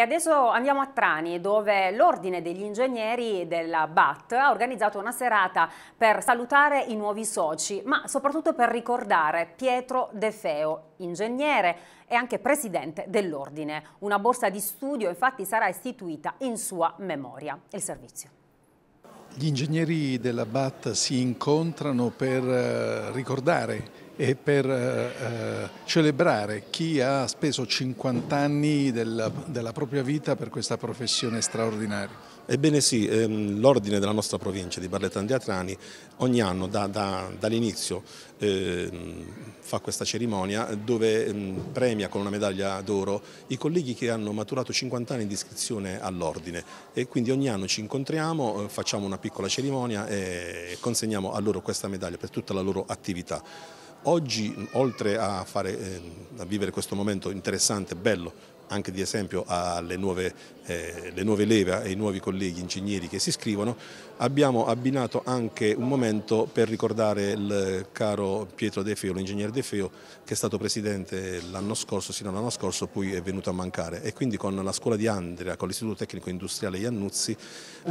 E adesso andiamo a Trani, dove l'Ordine degli Ingegneri della BAT ha organizzato una serata per salutare i nuovi soci, ma soprattutto per ricordare Pietro De Feo, ingegnere e anche presidente dell'Ordine. Una borsa di studio infatti sarà istituita in sua memoria. Il servizio. Gli ingegneri della BAT si incontrano per eh, ricordare e per eh, eh, celebrare chi ha speso 50 anni della, della propria vita per questa professione straordinaria. Ebbene sì, ehm, l'ordine della nostra provincia di Barletta Andiatrani ogni anno da, da, dall'inizio ehm, fa questa cerimonia dove ehm, premia con una medaglia d'oro i colleghi che hanno maturato 50 anni di iscrizione all'ordine e quindi ogni anno ci incontriamo, eh, facciamo una piccola cerimonia e consegniamo a loro questa medaglia per tutta la loro attività. Oggi, oltre a, fare, eh, a vivere questo momento interessante, bello, anche di esempio alle nuove, eh, nuove leve e ai nuovi colleghi ingegneri che si iscrivono, abbiamo abbinato anche un momento per ricordare il caro Pietro De Feo, l'ingegnere De Feo, che è stato presidente l'anno scorso, sino all'anno scorso, poi è venuto a mancare e quindi con la scuola di Andrea, con l'Istituto Tecnico Industriale Iannuzzi,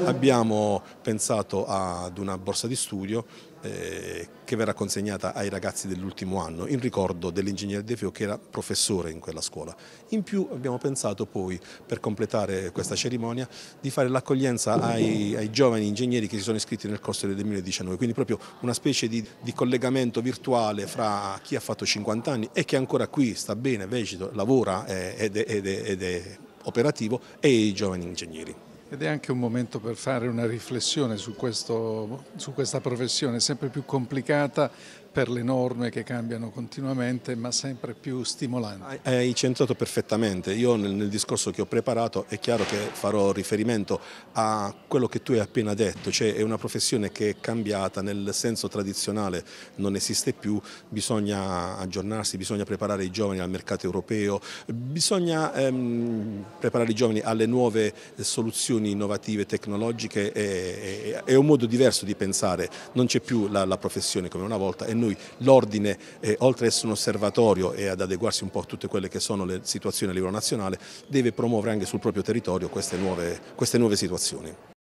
abbiamo pensato ad una borsa di studio eh, che verrà consegnata ai ragazzi dell'ultimo anno in ricordo dell'ingegnere De Feo che era professore in quella scuola. In più abbiamo abbiamo pensato poi, per completare questa cerimonia, di fare l'accoglienza ai, ai, giovani ingegneri che si sono iscritti nel corso del 2019, quindi proprio una specie di, di collegamento virtuale fra chi ha fatto 50 anni e che ancora qui sta bene, vegeto, lavora ed è, ed è, ed è operativo e i giovani ingegneri. Ed è anche un momento per fare una riflessione su, questo, su, questa professione sempre più complicata per le norme che cambiano continuamente ma sempre più stimolanti. Hai centrato perfettamente, io nel, nel, discorso che ho preparato è chiaro che farò riferimento a quello che tu hai appena detto, cioè è una professione che è cambiata nel senso tradizionale, non esiste più, bisogna aggiornarsi, bisogna preparare i giovani al mercato europeo, bisogna ehm, preparare i giovani alle nuove soluzioni innovative, tecnologiche, è, è, è un modo diverso di pensare, non c'è più la, la professione come una volta e noi lui l'ordine, eh, oltre ad essere un osservatorio e ad adeguarsi un po' a tutte quelle che sono le situazioni a livello nazionale, deve promuovere anche sul proprio territorio queste nuove, queste nuove situazioni.